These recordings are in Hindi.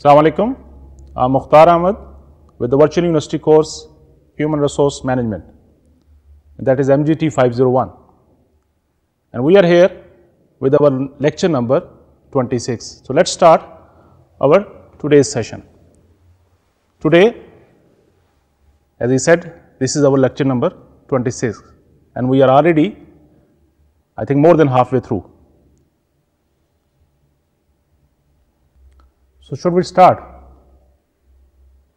Assalamualaikum. I'm Mukhtar Ahmed with the Virtual University course Human Resource Management. That is MGT 501. And we are here with our lecture number 26. So, let's start our today's session. Today, as I said, this is our lecture number 26 and we are already I think more than halfway through. So should we start?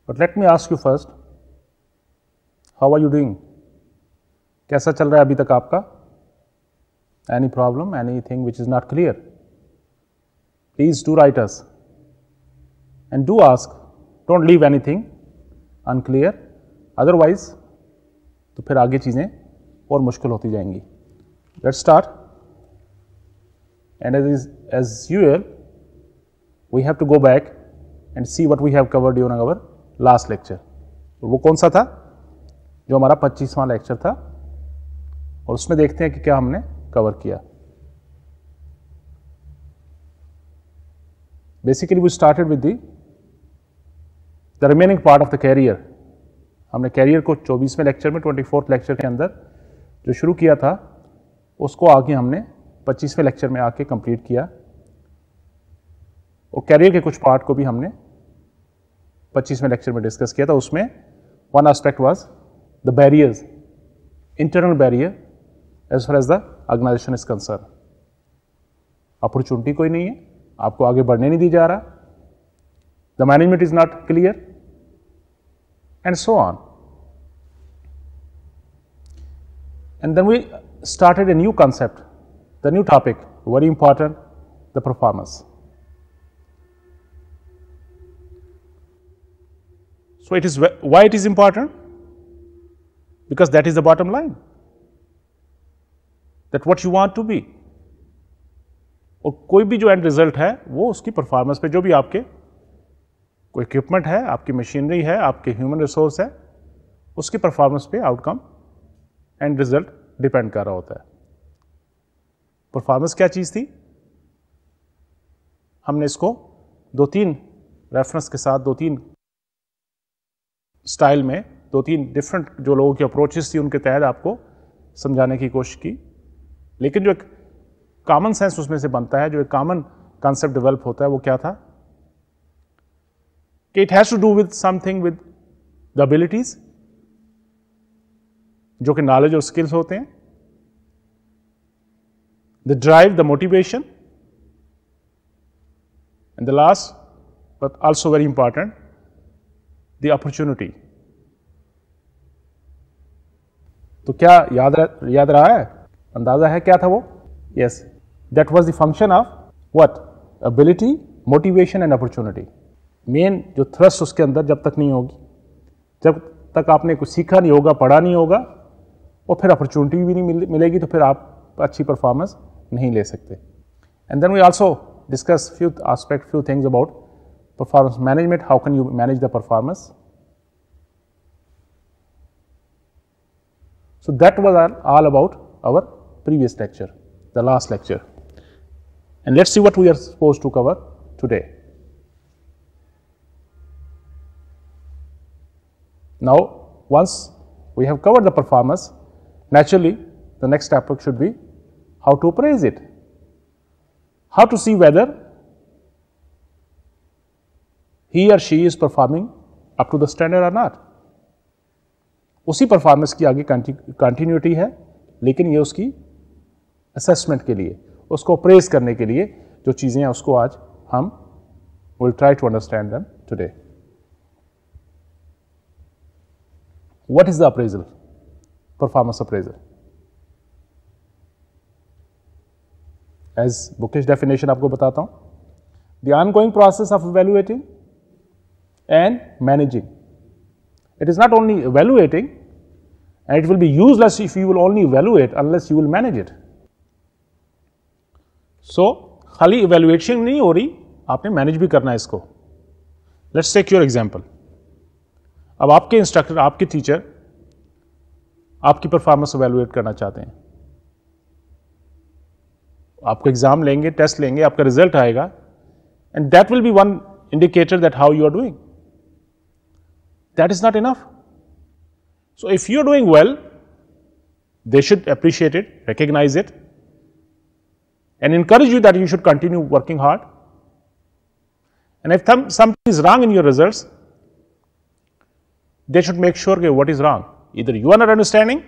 But let me ask you first, how are you doing? Kaisa chal raha hai abhi tak aapka? Any problem, anything which is not clear? Please do write us. And do ask, don't leave anything unclear. Otherwise, to phir aage cheezein aur mushkil hoti jayengi. Let's start. And as, is, as usual, we have to go back and see what we have covered during our last lecture वो कौन सा था जो हमारा पच्चीसवां लेक्चर था और उसमें देखते हैं कि क्या हमने कवर किया basically we started with the the remaining part of the career हमने कैरियर को 24वें लेक्चर में 24th लेक्चर के अंदर जो शुरू किया था उसको आगे हमने 25वें लेक्चर में आके कंप्लीट किया और कैरियर के कुछ पार्ट को भी हमने 25वें लेक्चर में डिस्कस किया था उसमें one aspect was the barriers internal barrier as far as the organization is concern opportunity कोई नहीं है आपको आगे बढ़ने नहीं दी जा रहा the management is not clear and so on and then we started a new concept the new topic very important the performance So, it is why it is important? Because that is the bottom line that what you want to be और कोई भी जो एंड रिजल्ट है वो उसकी परफॉर्मेंस पे जो भी आपके कोई इक्विपमेंट है आपकी मशीनरी है आपके ह्यूमन रिसोर्स है उसकी परफॉर्मेंस पे आउटकम एंड रिजल्ट डिपेंड कर रहा होता है परफॉर्मेंस क्या चीज़ थी हमने इसको दो तीन रेफरेंस के साथ दो तीन स्टाइल में दो तीन डिफरेंट जो लोगों की अप्रोचेस थी उनके तहत आपको समझाने की कोशिश की लेकिन जो एक कॉमन सेंस उसमें से बनता है जो एक कॉमन कॉन्सेप्ट डेवलप होता है वो क्या था कि it has to do with something with the abilities जो कि नॉलेज और स्किल्स होते हैं the drive the motivation and the last but also very important the opportunity. तो क्या याद रह, याद रहा है अंदाजा है क्या था वो yes that was the function of what ability motivation and opportunity main जो थ्रस्ट उसके अंदर जब तक नहीं होगी जब तक आपने कुछ सीखा नहीं होगा पढ़ा नहीं होगा और फिर अपॉर्चुनिटी भी नहीं मिले, मिलेगी तो फिर आप अच्छी परफॉर्मेंस नहीं ले सकते and then we also discuss few aspect few things about performance management, how can you manage the performance? So that was all, about our previous lecture, the last lecture. And let's see what we are supposed to cover today. Now, once we have covered the performance, naturally the next topic should be how to appraise it, how to see whether he और she is performing up to the standard or not उसी परफॉर्मेंस की आगे कंटिन्यूटी है लेकिन ये उसकी असेसमेंट के लिए उसको प्रेज करने के लिए जो चीज़ें हैं उसको आज हम will try to understand them today what is the appraisal performance appraisal as bookish definition aapko batata hu the ongoing process of evaluating and managing. It is not only evaluating, and it will be useless if you will only evaluate unless you will manage it. So, khali evaluation nahi ho rahi, aapne manage bhi karna isko. Let's take your example. Ab aapke instructor, aapke teacher, aapki performance evaluate karna chahte hain. Aapko exam lenge, test lenge, aapka result aayega, and that will be one indicator that how you are doing that is not enough. So, if you are doing well, they should appreciate it, recognize it and encourage you that you should continue working hard. And if something is wrong in your results, they should make sure what is wrong. Either you are not understanding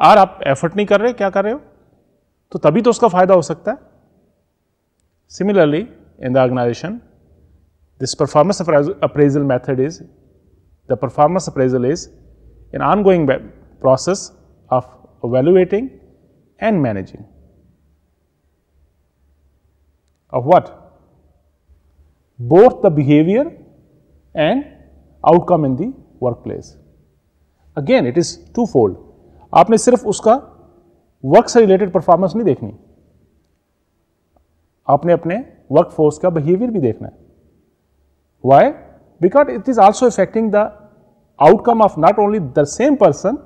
or you effort not कर रहे क्या कर रहे हो तो तभी तो उसका Similarly, in the organization. This performance appraisal method is, the performance appraisal is an ongoing process of evaluating and managing. Of what? Both the behavior and outcome in the workplace. Again, it is twofold. आपने सिर्फ उसका वर्क से related performance नहीं dekhni आपने apne वर्कफोर्स का behavior भी dekhna why? Because it is also affecting the outcome of not only the same person,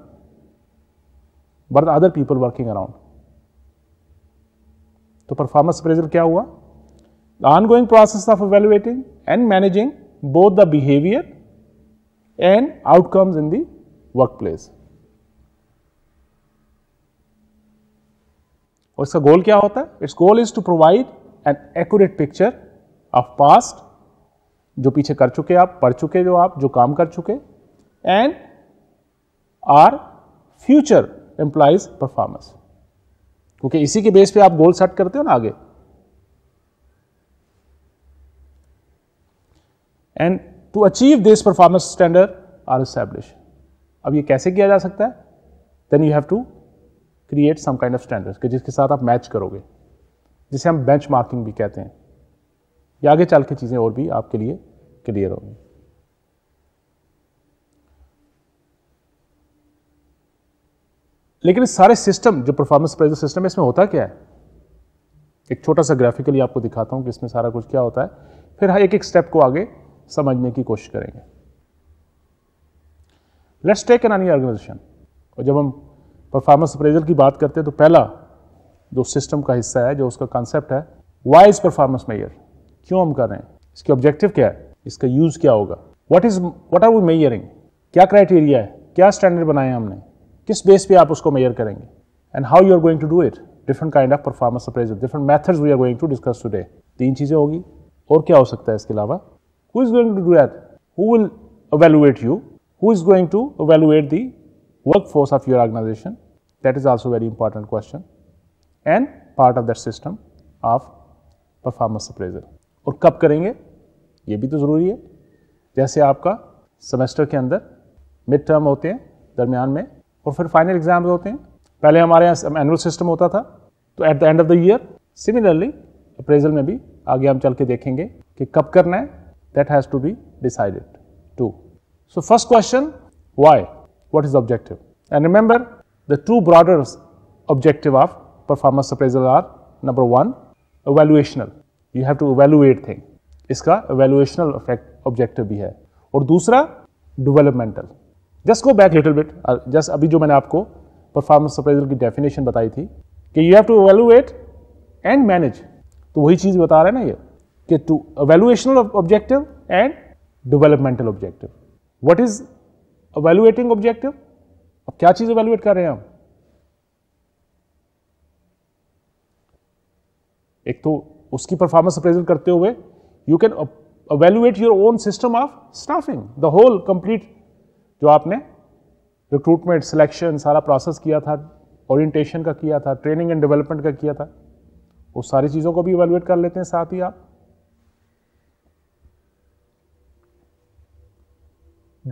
but other people working around. So, performance appraisal kya hua? The ongoing process of evaluating and managing both the behavior and outcomes in the workplace. What is the goal? Its goal is to provide an accurate picture of past जो पीछे कर चुके आप पढ़ चुके जो आप जो काम कर चुके and our future employees performance क्योंकि इसी के बेस पे आप गोल सेट करते हो ना आगे and to achieve this performance standard are establish अब ये कैसे किया जा सकता है then you have to create some kind of standard जिसके साथ आप मैच करोगे जिसे हम बेंच मार्किंग भी कहते हैं ये आगे चल के चीज़ें और भी आपके लिए क्लियर होगी लेकिन इस सारे सिस्टम जो परफॉर्मेंस प्राइजर सिस्टम है इसमें होता क्या है एक छोटा सा ग्राफिकली आपको दिखाता हूं कि इसमें सारा कुछ क्या होता है फिर हाँ एक एक स्टेप को आगे समझने की कोशिश करेंगे let's take an any organization और जब हम परफॉर्मेंस अप्रेजल की बात करते हैं तो पहला जो सिस्टम का हिस्सा है जो उसका कॉन्सेप्ट है वाई इज परफॉर्मेंस मेयर क्यों हम कर रहे हैं इसके ऑब्जेक्टिव क्या है इसका यूज क्या होगा what is what are we measuring क्या क्राइटेरिया है क्या स्टैंडर्ड बनाए हमने किस बेस पे आप उसको मेयर करेंगे and how you are going to do it different kind of performance appraisal different methods we are going to discuss today तीन चीज़ें होगी और क्या हो सकता है इसके अलावा who is going to do that who will evaluate you who is going to evaluate evaluate work force of your organization that is also very important question and part of that system of performance appraisal और कब करेंगे ये भी तो ज़रूरी है जैसे आपका सेमेस्टर के अंदर मिड टर्म होते हैं दरमियान में और फिर फाइनल एग्जाम होते हैं पहले हमारे यहाँ एनुअल सिस्टम होता था तो at the end of the year similarly appraisal में भी आगे हम चल के देखेंगे कि कब करना है that has to be decided too so first question why what is objective and remember the two broader objective of performance appraisal are number one one you have to to thing इसका वैल्यूएशनल ऑब्जेक्टिव भी है और दूसरा developmental just go back little bit just अभी जो मैंने आपको परफॉर्मेंस अप्रेजल की डेफिनेशन बताई थी कि you have to evaluate and manage तो वही चीज़ बता रहे हैं ना ये कि two evaluational objective and developmental objective what is evaluating objective अब क्या चीज़ वैल्यूएट कर रहे हैं हम एक तो उसकी परफॉर्मेंस अप्रेजल करते हुए you can evaluate your own system of staffing the whole complete जो आपने रिक्रूटमेंट सिलेक्शन सारा प्रोसेस किया था ओरिएंटेशन का किया था ट्रेनिंग एंड डेवलपमेंट का किया था वो सारी चीज़ों को भी इवेलुएट कर लेते हैं साथ ही आप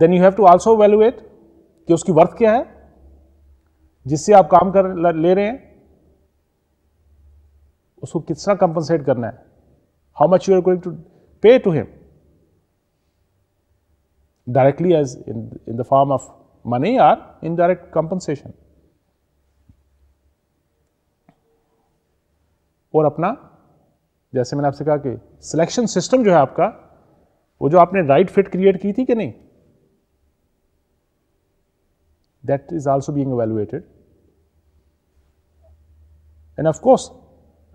then you have to also evaluate कि उसकी वर्थ क्या है जिससे आप काम कर ले रहे हैं उसको कितना कंपनसेट करना है how much you are going to pay to him directly as in, in the form of money or indirect compensation और अपना जैसे मैंने आपसे कहा कि सिलेक्शन सिस्टम जो है आपका वो जो आपने राइट फिट क्रिएट की थी कि नहीं that is also being evaluated and of course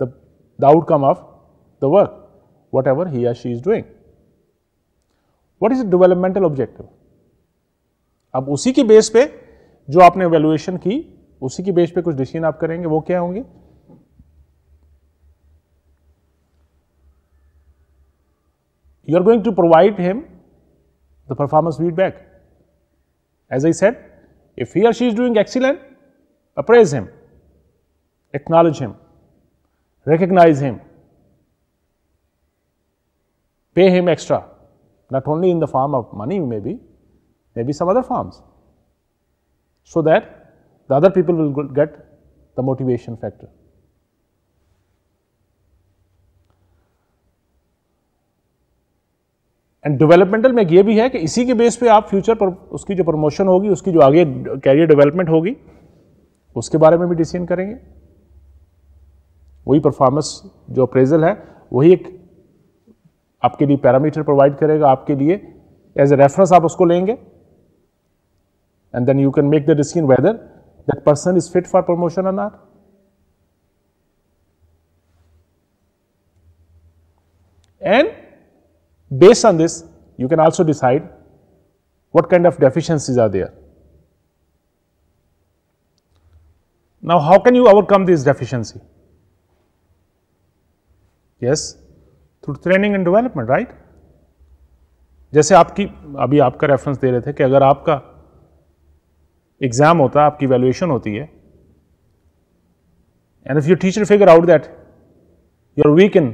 the outcome of the work whatever he or she is doing. What is the developmental objective? अब उसी के बेस पे जो आपने evaluation की उसी के बेस पे कुछ decision आप करेंगे वो क्या होंगे you are going to provide him the performance feedback. As I said, if he or she is doing excellent, appraise him, acknowledge him, recognize him. Pay him extra, not only in the form of money, maybe, maybe some other forms, so that the other people will get the motivation factor. And developmental में ये भी है कि इसी के बेस पे आप फ्यूचर पर उसकी जो प्रमोशन होगी उसकी जो आगे कैरियर डेवलपमेंट होगी उसके बारे में भी डिसीजन करेंगे वही परफॉर्मेंस जो अप्रेजल है वही एक आपके लिए पैरामीटर प्रोवाइड करेगा आपके लिए एज ए रेफरेंस आप उसको लेंगे and then you can make the decision whether that person is fit for promotion और not and based on this you can also decide what kind of deficiencies are there. Now how can you overcome this deficiency? Yes, through training and development right जैसे आपकी अभी आपका रेफरेंस दे रहे थे कि अगर आपका एग्ज़ाम होता है आपकी वैल्यूएशन होती है and if you teacher figure out that you are weak in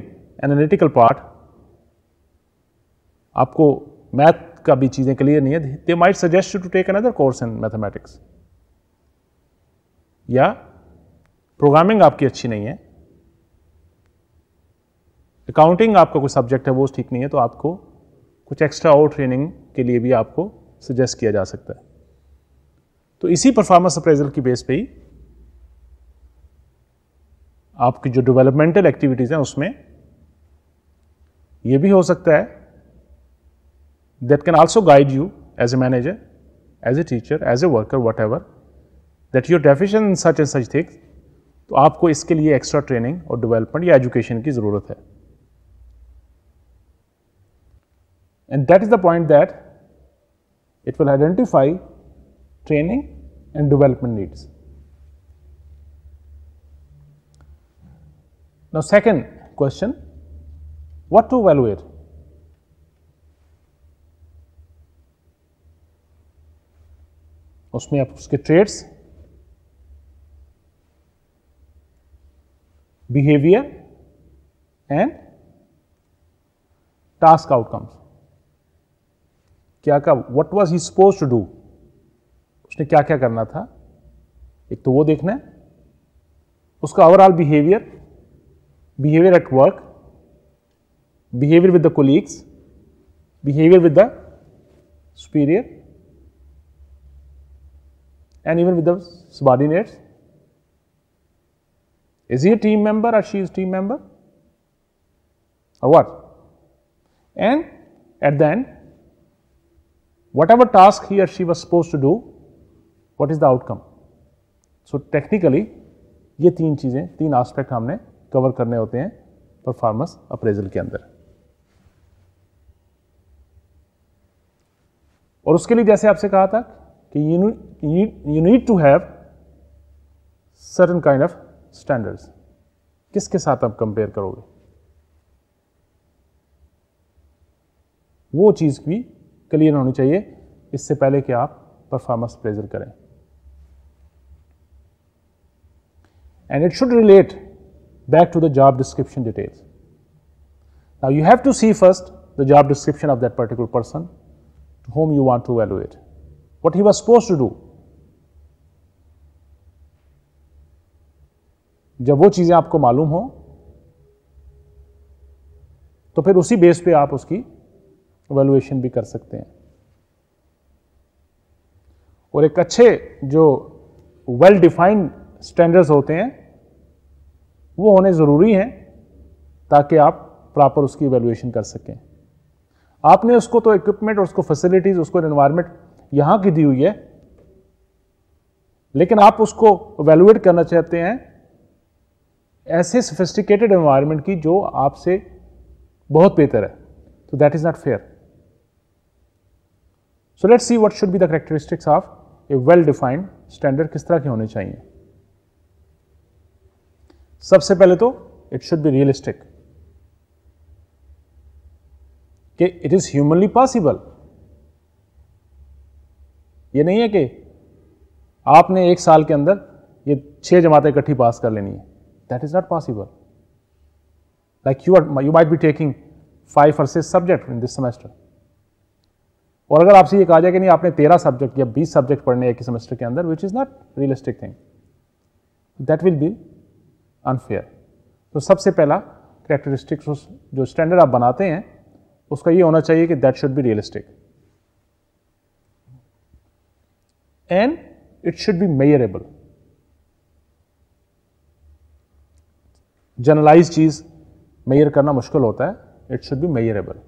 analytical part आपको मैथ का भी चीज़ें क्लियर नहीं है they might suggest to take another course in mathematics या प्रोग्रामिंग आपकी अच्छी नहीं है अकाउंटिंग आपका कोई सब्जेक्ट है वो ठीक नहीं है तो आपको कुछ एक्स्ट्रा और ट्रेनिंग के लिए भी आपको सजेस्ट किया जा सकता है तो इसी परफॉर्मेंस अप्रेजल की बेस पे ही आपकी जो डेवलपमेंटल एक्टिविटीज़ हैं उसमें ये भी हो सकता है that can also guide you as a manager as a teacher as a worker whatever that your deficiency such and such things तो आपको इसके लिए एक्स्ट्रा ट्रेनिंग और डेवलपमेंट या एजुकेशन की ज़रूरत है and that is the point that it will identify training and development needs. Now, second question what to evaluate? उसमें आप उसके traits behaviour and task outcomes क्या क्या what was he supposed to do उसने क्या क्या करना था एक तो वो देखना है उसका overall behaviour behaviour at work behaviour with the colleagues behaviour with the superior and even with the subordinates is he team member और she is team member what and at the end whatever task he or she was supposed to do what is the outcome so technically ये तीन चीज़ें तीन एस्पेक्ट हमने कवर करने होते हैं परफॉर्मेंस अप्रेजल के अंदर और उसके लिए जैसे आपसे कहा था कि you need to have certain kind of standards किसके साथ आप कंपेयर करोगे वो चीज़ भी क्लियर होनी चाहिए इससे पहले कि आप परफॉर्मेंस प्रेजर करें and it should relate back to the job description details now you have to see first the job description of that particular person to whom you want to evaluate what he was supposed to do जब वो चीजें आपको मालूम हो तो फिर उसी बेस पे आप उसकी वैल्यूएशन भी कर सकते हैं और एक अच्छे जो वेल डिफाइंड स्टैंडर्ड्स होते हैं वो होने ज़रूरी हैं ताकि आप प्रॉपर उसकी वैल्यूएशन कर सकें आपने उसको तो इक्विपमेंट उसको फैसिलिटीज़ उसको इन्वायरमेंट यहाँ की दी हुई है लेकिन आप उसको वैल्यूएट करना चाहते हैं ऐसे सोफिस्टिकेटेड इन्वायरमेंट की जो आपसे बहुत बेहतर है तो that is not fair so let's see what should be the characteristics of a well defined standard किस तरह के होने चाहिए सबसे पहले तो इट शुड बी रियलिस्टिक कि इट इज ह्यूमनली पॉसिबल ये नहीं है कि आपने एक साल के अंदर ये छह जमातें इकट्ठी पास कर लेनी है that is not possible like you are you might be taking five or subject in this semester और अगर आपसे ये कहा जाए कि नहीं आपने तेरह सब्जेक्ट या बीस सब्जेक्ट पढ़ने एक सेमेस्टर के अंदर which is not realistic thing that will be unfair तो सबसे पहला करेक्टरिस्टिक्स जो स्टैंडर्ड आप बनाते हैं उसका ये होना चाहिए कि that should be realistic and it should be measurable generalize चीज़ मेयर करना मुश्किल होता है it should be measurable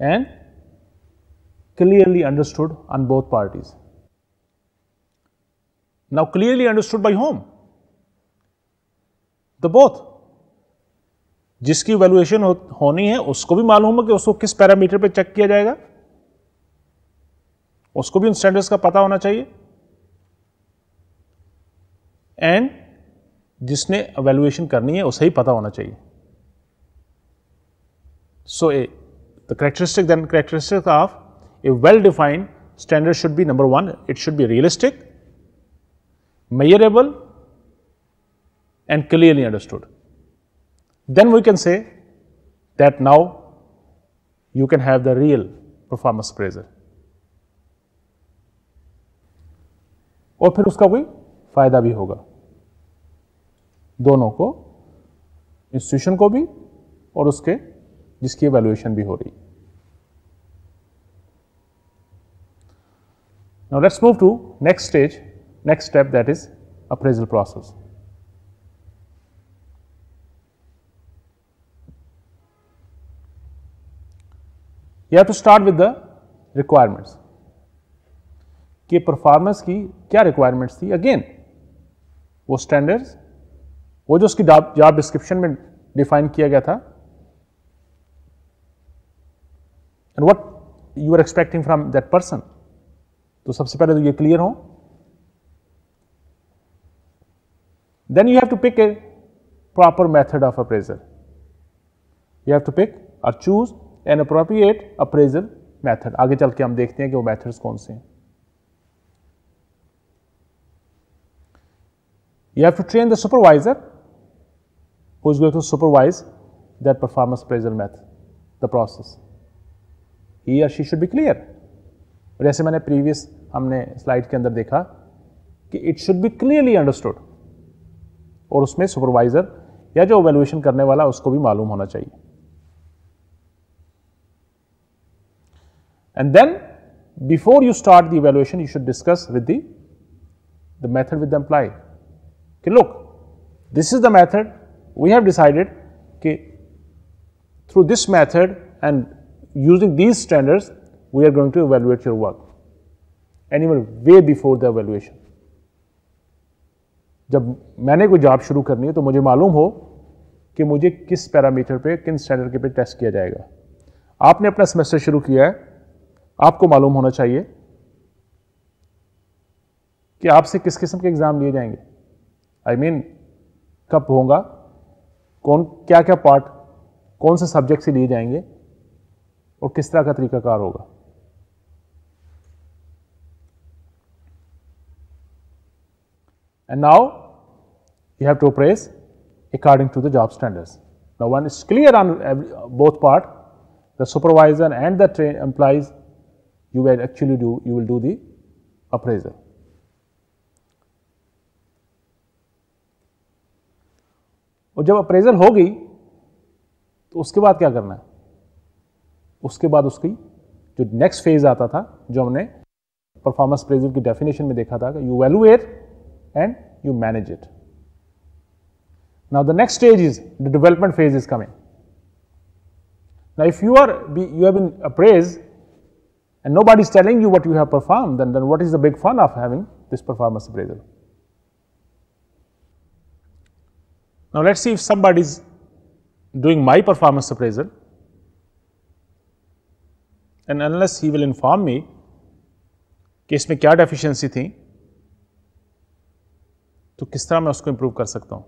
and clearly understood on both parties. Now, clearly understood by whom? The both. जिसकी वैल्यूएशन हो, होनी है उसको भी मालूम है कि उसको किस पैरामीटर पे चेक किया जाएगा उसको भी उन स्टैंडर्ड्स का पता होना चाहिए एंड जिसने वैल्यूएशन करनी है उसे ही पता होना चाहिए सो ए The characteristic then characteristic of a well defined standard should be number 1 it should be realistic, measurable and clearly understood. Then we can say that now you can have the real performance appraiser. और फिर उसका कोई फायदा भी होगा दोनों को इंस्टीट्यूशन को भी और उसके जिसकी वैल्यूएशन भी हो रही Now let us move to next stage, next step that is appraisal process. You have to start with the requirements. Key performance key, kya requirements thi again, wo standards, wo jo uski job description mein define kiya gaya And what you were expecting from that person. तो सबसे पहले तो ये क्लियर हो then you have to pick a proper method of appraisal. You have to pick or choose an appropriate appraisal method. आगे चल के हम देखते हैं कि वो methods कौन से हैं You have to train the supervisor who is going to supervise that performance appraisal method, the process. He or she should be clear. जैसे मैंने previous हमने स्लाइड के अंदर देखा कि it should be clearly understood और उसमें सुपरवाइजर या जो वैल्यूएशन करने वाला उसको भी मालूम होना चाहिए and then before you start the evaluation you should discuss with the method with the employee कि look this is the method we have decided कि through this method and using these standards, we are going to evaluate your work. Animal way before the evaluation जब मैंने कोई जॉब शुरू करनी है तो मुझे मालूम हो कि मुझे किस पैरामीटर पे किन स्टैंडर्ड के पे टेस्ट किया जाएगा आपने अपना सेमेस्टर शुरू किया है आपको मालूम होना चाहिए कि आपसे किस किस्म के एग्ज़ाम लिए जाएंगे आई I मीन mean, कब होगा कौन क्या क्या पार्ट कौन से सब्जेक्ट से लिए जाएंगे और किस तरह का तरीकाकार होगा and now you have to appraise according to the job standards. Now, one is clear on every, uh, both part, the supervisor and the train employees, you will actually do, you will do the appraisal. और जब अप्रेजल हो गई तो उसके बाद क्या करना है उसके बाद उसकी जो नेक्स्ट फेज आता था जो हमने परफॉर्मेंस प्रेजल की डेफिनेशन में देखा था you evaluate and you manage it. Now the next stage is the development phase is coming. Now if you are you have been appraised and nobody is telling you what you have performed, then, then what is the big fun of having this performance appraisal? Now let us see if somebody is doing my performance appraisal and unless he will inform me case इसमें क्या deficiency? thing तो किस तरह मैं उसको इम्प्रूव कर सकता हूँ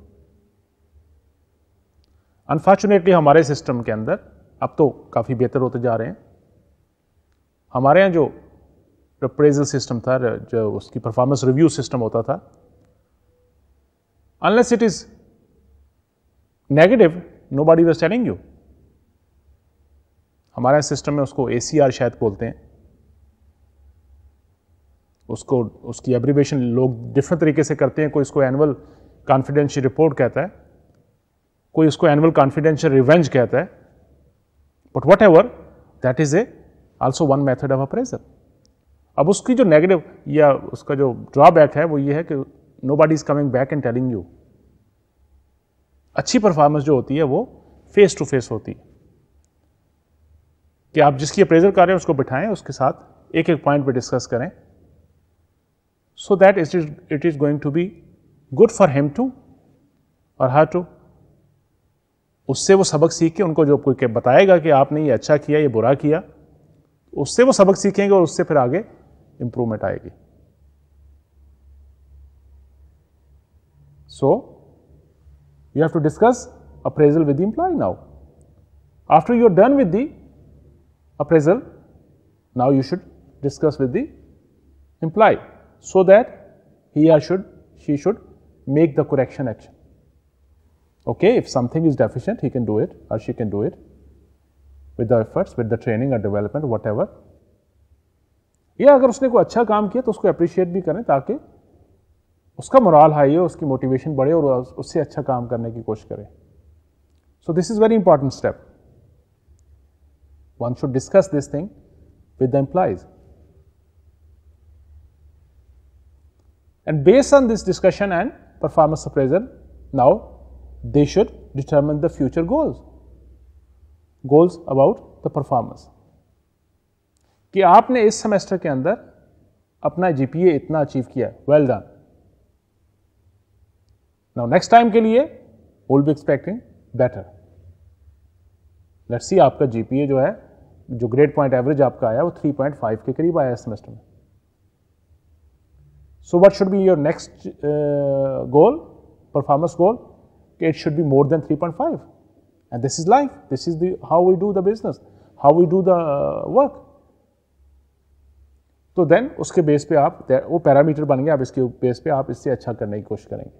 अनफॉर्चुनेटली हमारे सिस्टम के अंदर अब तो काफ़ी बेहतर होते जा रहे हैं हमारे यहाँ जो प्रप्रेजल सिस्टम था जो उसकी परफॉर्मेंस रिव्यू सिस्टम होता था unless it is negative nobody was telling you हमारे सिस्टम में उसको ए शायद बोलते हैं उसको उसकी एब्रीवेशन लोग डिफरेंट तरीके से करते हैं कोई इसको एनुअल कॉन्फिडेंशियल रिपोर्ट कहता है कोई उसको एनुअल कॉन्फिडेंशियल रिवेंज कहता है but whatever that is a also one method of appraisal अब उसकी जो नेगेटिव या उसका जो ड्रॉबैक है वो ये है कि nobody is coming back and telling you अच्छी परफॉर्मेंस जो होती है वो फेस टू फेस होती है कि आप जिसकी अप्रेजर कर रहे हैं उसको बिठाएं उसके साथ एक एक पॉइंट पे डिस्कस करें so that it is, it is going to be good for him to or her to उससे वो सबक सीख के उनको जो कोई बताएगा कि आपने ये अच्छा किया ये बुरा किया उससे वो सबक सीखेंगे और उससे फिर आगे इंप्रूवमेंट आएगी so you have to discuss appraisal with the employee now after you are done with the appraisal now you should discuss with the employee so that he or should, she should make the correction action. Okay, if something is deficient, he can do it or she can do it with the efforts, with the training or development, whatever. या अगर उसने कोई अच्छा काम किया तो उसको अप्रिशिएट भी करें ताकि उसका मोराल हाई हो उसकी मोटिवेशन बढ़े और उससे अच्छा काम करने की कोशिश करें so this is very important step one should discuss this thing with the employees And based on this discussion and performance appraisal, now they should determine the future goals. Goals about the performance. कि आपने इस सेमेस्टर के अंदर अपना जीपीए इतना अचीव किया well done now next time के लिए will be expecting better let's see आपका जीपीए जो है जो ग्रेड पॉइंट एवरेज आपका आया वो 3.5 के करीब आया इस सेमेस्टर में So, what should be your next uh, goal, performance goal? It should be more than 3.5. And this is life. This is the how we do the business, how we do the uh, work. So, then उसके बेस पे आप वो पैरामीटर बन गया आप इसके base, पे आप इससे अच्छा करने की कोशिश करेंगे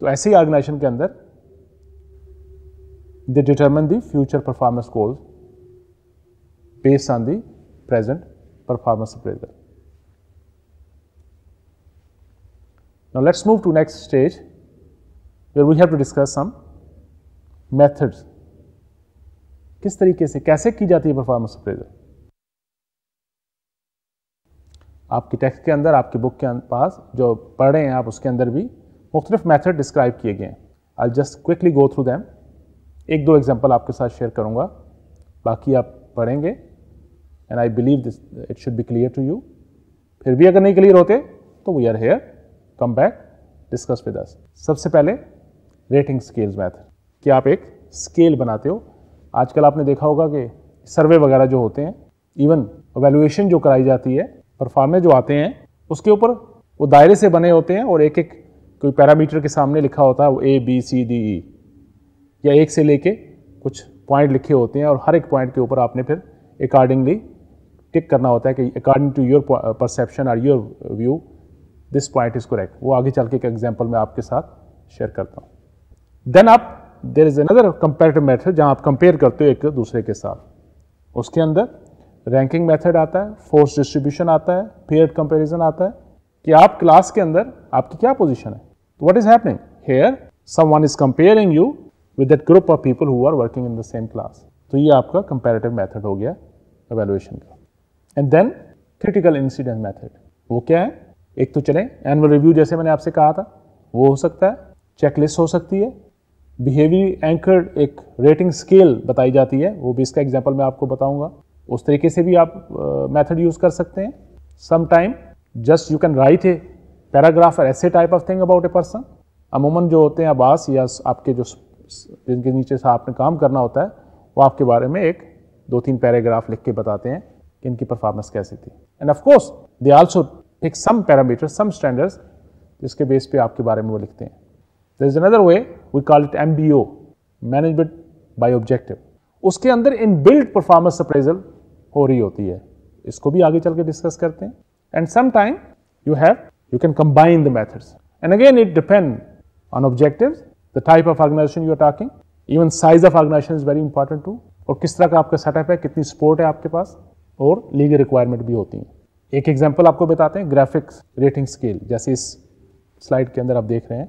तो So, ही ऑर्गेनाइजेशन के अंदर they determine the future performance goals based on the present performance appraisal. Now let us move to next stage where we have to discuss some methods. किस तरीके से कैसे की जाती है परफॉर्मेंस अप्रेजल आपके टेक्स्ट के अंदर आपके बुक के अं-, पास जो पढ़ रहे हैं आप उसके अंदर भी मुख्तलिफ मैथड डिस्क्राइब किए गए हैं I just quickly go through them एक दो एग्जाम्पल आपके साथ शेयर करूँगा बाकी आप पढ़ेंगे and I believe this it should be clear to you फिर भी अगर नहीं क्लियर होते तो we are here come back discuss with us सबसे पहले रेटिंग स्केल्स मैथड कि आप एक स्केल बनाते हो आजकल आपने देखा होगा कि सर्वे वगैरह जो होते हैं इवन वैल्यूएशन जो कराई जाती है परफॉर्मेंस जो आते हैं उसके ऊपर वो दायरे से बने होते हैं और एक एक कोई पैरामीटर के सामने लिखा होता है वो ए बी सी डी ई या एक से लेके कुछ पॉइंट लिखे होते हैं और हर एक पॉइंट के ऊपर आपने फिर अकॉर्डिंगली टिक करना होता है कि अकॉर्डिंग टू योर परसेप्शन और your view this point is correct वो आगे चल के एक एग्जाम्पल मैं आपके साथ शेयर करता हूँ देन आप there is another comparative method जहाँ आप कंपेयर करते हो एक दूसरे के साथ उसके अंदर रैंकिंग मेथड आता है फोर्स डिस्ट्रीब्यूशन आता है पेयर कंपैरिजन आता है कि आप क्लास के अंदर आपकी क्या पोजिशन है what is happening here someone is comparing you with that group of people who are working in the same class तो ये आपका कंपेरेटिव मेथड हो गया एवेल्युएशन का and then critical incident method वो क्या है एक तो चले एनुअल रिव्यू जैसे मैंने आपसे कहा था वो हो सकता है चेकलिस्ट हो सकती है बिहेवियर एंकर्ड एक रेटिंग स्केल बताई जाती है वो भी इसका एग्जाम्पल मैं आपको बताऊंगा उस तरीके से भी आप मेथड uh, यूज़ कर सकते हैं sometime just you can write a paragraph और ऐसे type of thing about a person अमूमन जो होते हैं आबास या आपके जो जिनके नीचे से आपने काम करना होता है वो आपके बारे में एक दो तीन पैराग्राफ लिख के बताते हैं कि इनकी परफॉर्मेंस कैसी थी and of course they also take some parameters, some standards, जिसके बेस पे आपके बारे में वो लिखते हैं there is another way we call it M B O management by objective उसके अंदर इन बिल्ड परफॉर्मेंस अप्रेजल हो रही होती है इसको भी आगे चल के डिस्कस करते हैं and some time you have you can combine the methods and again it depend on objective the type of organisation you are talking even size of organisation is very important to और किस तरह का आपका सेटअप है कितनी सपोर्ट है आपके पास और लीगल रिक्वायरमेंट भी होती है एक एग्जाम्पल आपको बताते हैं ग्राफिक्स रेटिंग स्केल जैसे इस स्लाइड के अंदर आप देख रहे हैं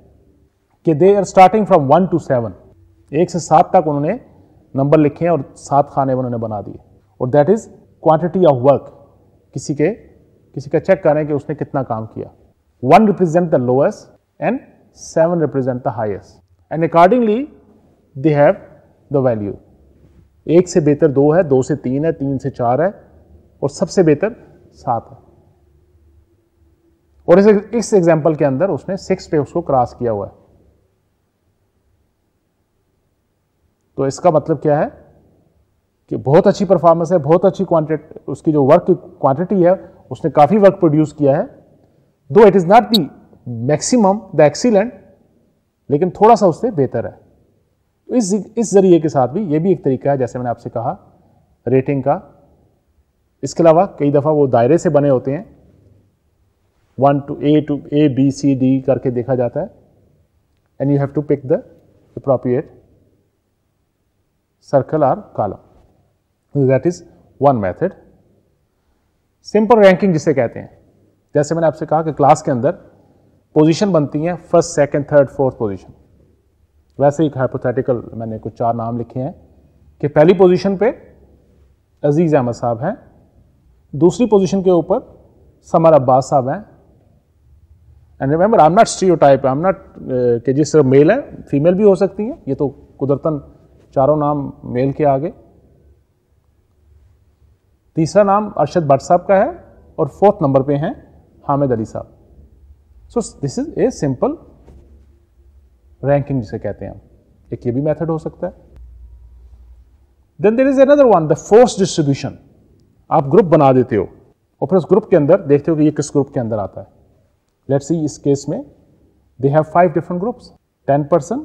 कि they are starting from one to seven एक से सात तक उन्होंने नंबर लिखे हैं और सात खाने उन्होंने बना दिए और that is quantity of work किसी के किसी का चेक करें कि उसने कितना काम किया one represent the lowest and seven represent the highest and accordingly they have the value एक से बेहतर दो है दो से तीन है तीन से चार है और सबसे बेहतर सात है और इस एग्जाम्पल के अंदर उसने सिक्स पे उसको क्रॉस किया हुआ है तो इसका मतलब क्या है कि बहुत अच्छी परफॉर्मेंस है बहुत अच्छी क्वांटिटी उसकी जो वर्क क्वांटिटी है उसने काफ़ी वर्क प्रोड्यूस किया है though it is not the maximum the excellent लेकिन थोड़ा सा उससे बेहतर है इस इस जरिए के साथ भी ये भी एक तरीका है जैसे मैंने आपसे कहा रेटिंग का इसके अलावा कई दफ़ा वो दायरे से बने होते हैं one two A to A B C D करके देखा जाता है and you have to pick the appropriate circle or column that is one method simple ranking जिसे कहते हैं जैसे मैंने आपसे कहा कि क्लास के अंदर पोजिशन बनती हैं first second third fourth position वैसे ही हाइपोथेटिकल मैंने कुछ चार नाम लिखे हैं कि पहली पोजिशन पे अजीज़ अहमद साहब हैं दूसरी पोजीशन के ऊपर समर अब्बास साहब हैं and remember I am not stereotype I am not के जी सिर्फ मेल है फीमेल भी हो सकती हैं ये तो कुदरतन चारों नाम मेल के आगे तीसरा नाम अरशद भट्ट साहब का है और फोर्थ नंबर पे हैं हामिद अली साहब so this is a simple ranking जिसे कहते हैं हम एक ये भी मेथड हो सकता है then there is another one the force distribution आप ग्रुप बना देते हो और फिर उस ग्रुप के अंदर देखते हो कि ये किस ग्रुप के अंदर आता है लेट्स सी इस केस में they have five different groups ten percent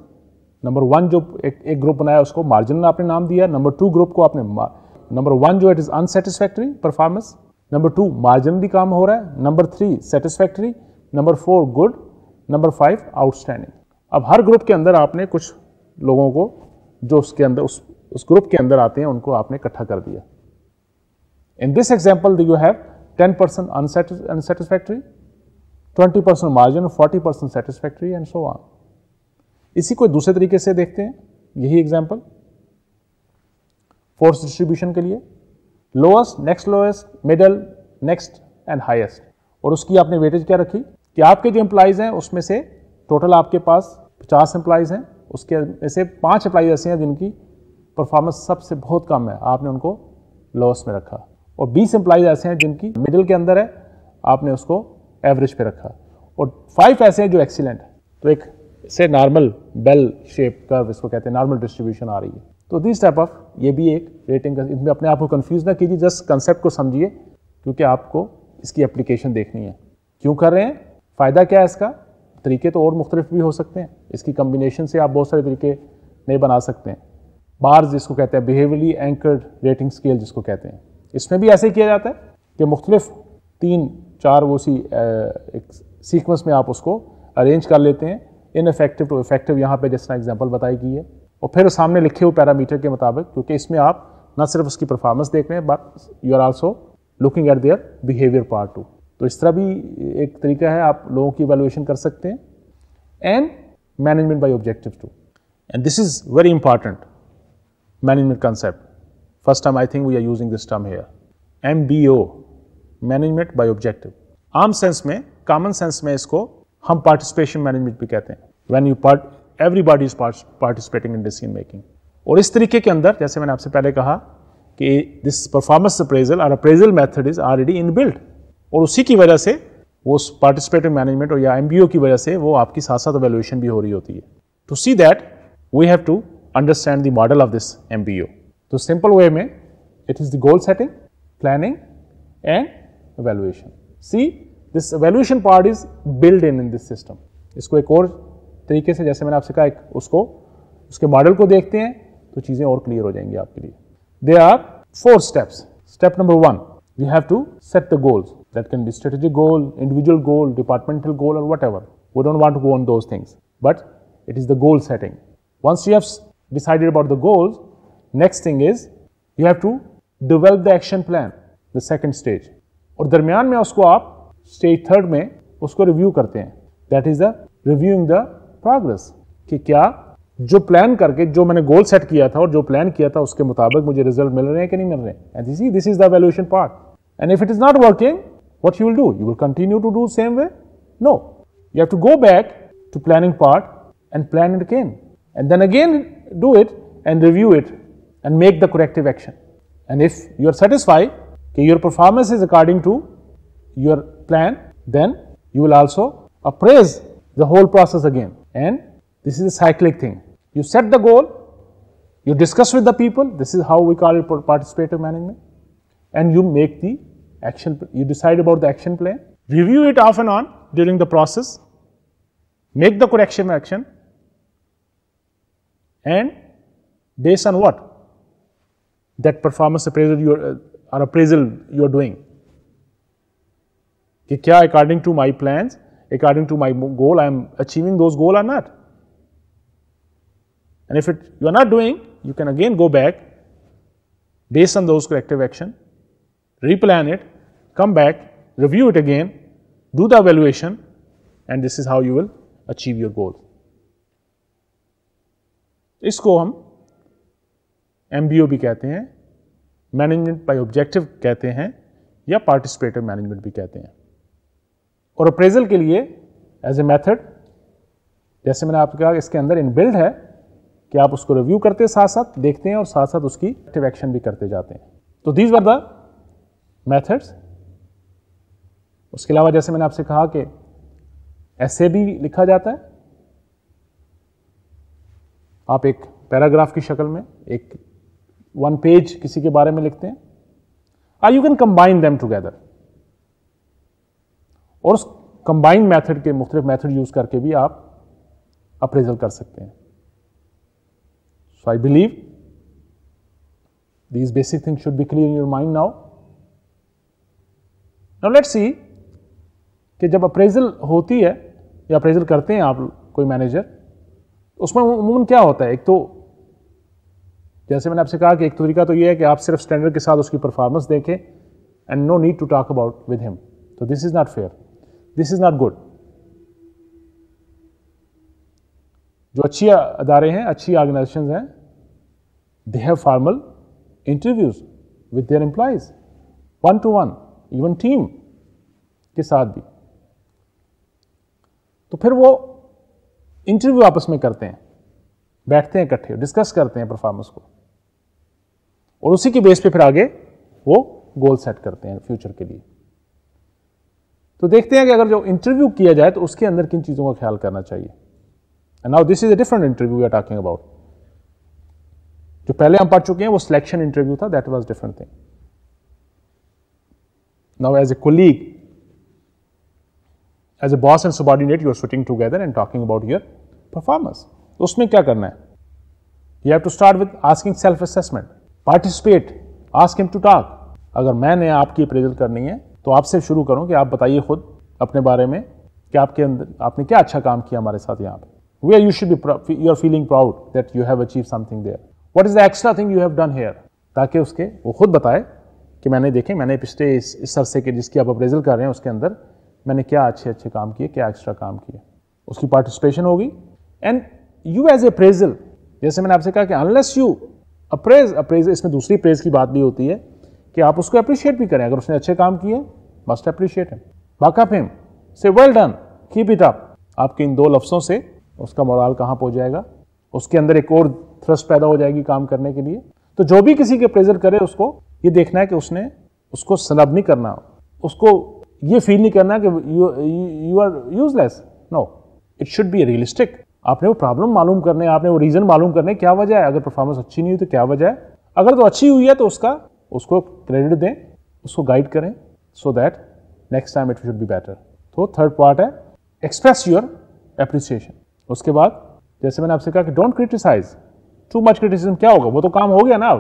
number one जो एक एक ग्रुप बनाया उसको मार्जिनल आपने नाम दिया नंबर टू ग्रुप को आपने नंबर वन जो it is unsatisfactory performance number two margin भी काम हो रहा है number three satisfactory number four good number five outstanding अब हर ग्रुप के अंदर आपने कुछ लोगों को जो उसके अंदर उस उस ग्रुप के अंदर आते हैं उनको आपने इकट्ठा कर दिया In this example, you have 10% unsatisf unsatisfactory, 20% margin, 40% satisfactory and so on. इसी को दूसरे तरीके से देखते हैं यही एग्जाम्पल फोर्स डिस्ट्रीब्यूशन के लिए lowest next lowest middle next and highest और उसकी आपने वेटेज क्या रखी कि आपके जो एम्प्लाइज हैं उसमें से टोटल आपके पास 50 एम्प्लाइज हैं उसके में से पांच एम्प्लाइज ऐसे हैं जिनकी परफॉर्मेंस सबसे बहुत कम है आपने उनको लोएस्ट में रखा और 20 एम्प्लाइज ऐसे हैं जिनकी मिडिल के अंदर है आपने उसको एवरेज पे रखा और फाइव ऐसे हैं जो एक्सीलेंट है तो एक से नॉर्मल बेल शेप कर्व इसको कहते हैं नॉर्मल डिस्ट्रीब्यूशन आ रही है तो दिस टाइप ऑफ ये भी एक रेटिंग इसमें अपने आप को कन्फ्यूज ना कीजिए जस्ट कंसेप्ट को समझिए क्योंकि आपको इसकी एप्लीकेशन देखनी है क्यों कर रहे हैं फ़ायदा क्या है इसका तरीके तो और मुख्तलिफ भी हो सकते हैं इसकी कम्बिनेशन से आप बहुत सारे तरीके नहीं बना सकते हैं बार्स जिसको कहते हैं बिहेवियरली एंकर्ड रेटिंग स्केल जिसको कहते हैं इसमें भी ऐसे किया जाता है कि मुख्तलिफ तीन चार वो सी एक सीक्वेंस में आप उसको अरेंज कर लेते हैं इन इफेक्टिव टू इफेक्टिव यहाँ पे जिस तरह एग्जाम्पल बताई गई है और फिर सामने लिखे हुए पैरामीटर के मुताबिक क्योंकि इसमें आप न सिर्फ उसकी परफॉर्मेंस देख रहे हैं but you are also looking at their behaviour part too तो इस तरह भी एक तरीका है आप लोगों की वैल्यूएशन कर सकते हैं and management by objective too and this is very important management concept First time I think we are using this term here. MBO, management by objective आम सेंस में कॉमन सेंस में इसको हम पार्टिसिपेशन मैनेजमेंट भी कहते हैं when you part everybody is participating in decision making और इस तरीके के अंदर जैसे मैंने आपसे पहले कहा कि दिस परफॉर्मेंस अप्रेजल और appraisal method is already in inbuilt और उसी की वजह से वो पार्टिसिपेटिव मैनेजमेंट और या एम की वजह से वो आपकी साथ साथ वैल्यूएशन भी हो रही होती है to see that we have to understand the model of this M B So simple way mein it is the goal setting, planning and evaluation. See this evaluation part is built in in this system. Isko ek or tarikhe se jaysay mein aap se ka ek usko, uske model ko dekhte hain, to cheezhen aur clear ho jayenge aapke are four steps. Step number one, we have to set the goals. That can be strategic goal, individual goal, departmental goal or whatever. We don't want to go on those things. But it is the goal setting. Once you have decided about the goals, next thing is you have to develop the action plan the second stage और दरमियान में उसको आप स्टेज थर्ड में उसको रिव्यू करते हैं that is the reviewing the progress कि क्या जो प्लान करके जो मैंने गोल सेट किया था और जो प्लान किया था उसके मुताबिक मुझे रिजल्ट मिल रहे हैं कि नहीं मिल रहे हैं and this is the valuation part and if it is not working what you will do you will continue to do same way no you have to go back to planning part and plan it again and then again do it and review it and make the corrective action. And if you are satisfied okay, your performance is according to your plan, then you will also appraise the whole process again. And this is a cyclic thing. You set the goal, you discuss with the people, this is how we call it participative management, and you make the action, you decide about the action plan, review it off and on during the process, make the correction action, and based on what? that performance appraisal you are, or uh, appraisal you are doing According to my plans, according to my goal, I am achieving those goals or not. And if and you are not doing, you can again go back, based on those corrective action, replan it, come back, review it again, do the evaluation, and this is how you will achieve your goal. इसको हम एम भी कहते हैं मैनेजमेंट बाई ऑब्जेक्टिव कहते हैं या पार्टिसिपेटिव मैनेजमेंट भी कहते हैं और अप्रेजल के लिए एज ए मैथड जैसे मैंने आपको कहा इसके अंदर इनबिल्ड है कि आप उसको रिव्यू करते साथ साथ देखते हैं और साथ साथ उसकी एक्टिव एक्शन भी करते जाते हैं तो दीज आर द मैथड्स उसके अलावा जैसे मैंने आपसे कहा कि ऐसे भी लिखा जाता है आप एक पैराग्राफ की शक्ल में एक वन पेज किसी के बारे में लिखते हैं or you can combine them together और उस कंबाइंड मेथड के मुख्तलिफ मेथड यूज करके भी आप अप्रेजल कर सकते हैं so I believe these basic thing should be clear in your mind now now let see कि जब अप्रेजल होती है या अप्रेजल करते हैं आप कोई मैनेजर उसमें उमूमन क्या होता है एक तो जैसे मैंने आपसे कहा कि एक तरीका तो ये है कि आप सिर्फ स्टैंडर्ड के साथ उसकी परफॉर्मेंस देखें and no need to talk about with him तो this is not fair this is not good जो अच्छी अदारे हैं अच्छी ऑर्गेनाइजेशन हैं they have formal interviews with their employees one to one even team के साथ भी तो फिर वो इंटरव्यू आपस में करते हैं बैठते हैं इकट्ठे डिस्कस करते हैं परफॉर्मेंस को और उसी के बेस पे फिर आगे वो गोल सेट करते हैं फ्यूचर के लिए तो देखते हैं कि अगर जो इंटरव्यू किया जाए तो उसके अंदर किन चीजों का ख्याल करना चाहिए now this is a different interview are talking about जो पहले हम पढ़ चुके हैं वो सिलेक्शन इंटरव्यू था that was different thing now as a colleague as a boss and subordinate your are together and talking about your performance उसमें क्या करना है you have to start with asking self assessment participate ask him to talk अगर मैंने आपकी अप्रेजल करनी है तो आपसे शुरू करूँ कि आप बताइए खुद अपने बारे में कि आपके अंदर आपने क्या अच्छा काम किया हमारे साथ यहाँ पे way you should be you are feeling proud that you have achieve something there what is the extra thing you have done here ताकि उसके वो खुद बताए कि मैंने देखे मैंने पिछले इस इस अरसे के जिसकी आप अप्रेजल कर रहे हैं उसके अंदर मैंने क्या अच्छे अच्छे काम किए क्या एक्स्ट्रा काम किए उसकी पार्टिसिपेशन होगी and you as a appraiser जैसे मैंने आपसे कहा कि अनलेस यू अप्रेज अप्रेज इसमें दूसरी प्रेज की बात भी होती है कि आप उसको अप्रिशिएट भी करें अगर उसने अच्छे काम किए मस्ट अप्रिशिएट है बाका फेम से well done keep it up आपके इन दो लफ्सों से उसका मोराल कहाँ पहुँच जाएगा उसके अंदर एक और थ्रस्ट पैदा हो जाएगी काम करने के लिए तो जो भी किसी के प्रेजर करे उसको ये देखना है कि उसने उसको सनब नहीं करना उसको ये फील नहीं करना कि you are useless no it should be realistic आपने वो प्रॉब्लम मालूम करने आपने वो रीज़न मालूम करने क्या वजह है अगर परफॉर्मेंस अच्छी नहीं हुई तो क्या वजह है अगर तो अच्छी हुई है तो उसका उसको क्रेडिट दें उसको गाइड करें so that next time it should be better तो थर्ड पार्ट है एक्सप्रेस योर अप्रिसिएशन उसके बाद जैसे मैंने आपसे कहा कि don't criticise too much criticism क्या होगा वो तो काम हो गया ना